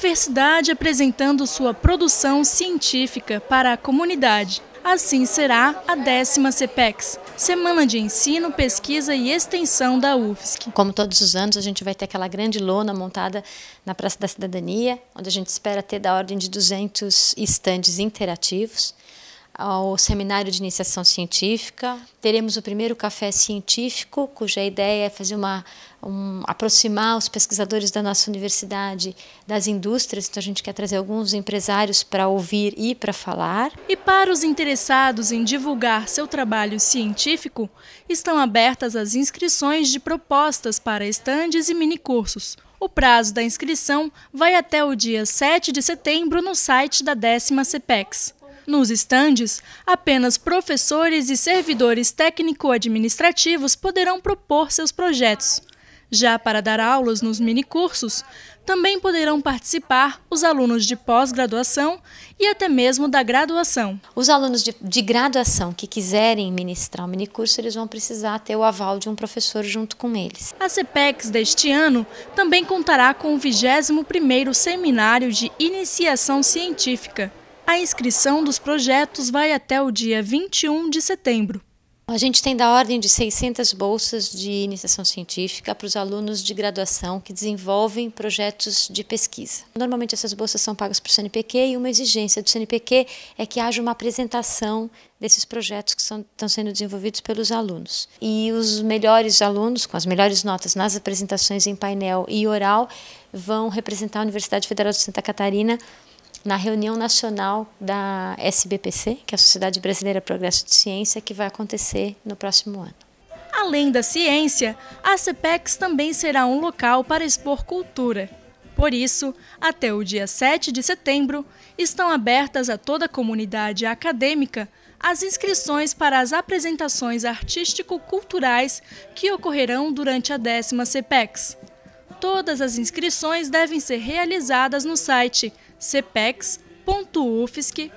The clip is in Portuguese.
universidade apresentando sua produção científica para a comunidade. Assim será a décima CPEX, Semana de Ensino, Pesquisa e Extensão da UFSC. Como todos os anos, a gente vai ter aquela grande lona montada na Praça da Cidadania, onde a gente espera ter da ordem de 200 estandes interativos ao seminário de iniciação científica. Teremos o primeiro café científico, cuja ideia é fazer uma um, aproximar os pesquisadores da nossa universidade das indústrias, então a gente quer trazer alguns empresários para ouvir e para falar. E para os interessados em divulgar seu trabalho científico, estão abertas as inscrições de propostas para estandes e minicursos. O prazo da inscrição vai até o dia 7 de setembro no site da décima CPEX. Nos estandes, apenas professores e servidores técnico-administrativos poderão propor seus projetos. Já para dar aulas nos minicursos, também poderão participar os alunos de pós-graduação e até mesmo da graduação. Os alunos de, de graduação que quiserem ministrar o um minicurso, eles vão precisar ter o aval de um professor junto com eles. A CPEX deste ano também contará com o 21º Seminário de Iniciação Científica, a inscrição dos projetos vai até o dia 21 de setembro. A gente tem da ordem de 600 bolsas de iniciação científica para os alunos de graduação que desenvolvem projetos de pesquisa. Normalmente essas bolsas são pagas para o CNPq e uma exigência do CNPq é que haja uma apresentação desses projetos que são, estão sendo desenvolvidos pelos alunos. E os melhores alunos, com as melhores notas nas apresentações em painel e oral, vão representar a Universidade Federal de Santa Catarina na reunião nacional da SBPC, que é a Sociedade Brasileira Progresso de Ciência, que vai acontecer no próximo ano. Além da ciência, a CPEX também será um local para expor cultura. Por isso, até o dia 7 de setembro, estão abertas a toda a comunidade acadêmica as inscrições para as apresentações artístico-culturais que ocorrerão durante a décima CPEX. Todas as inscrições devem ser realizadas no site cepex.ufsc.br.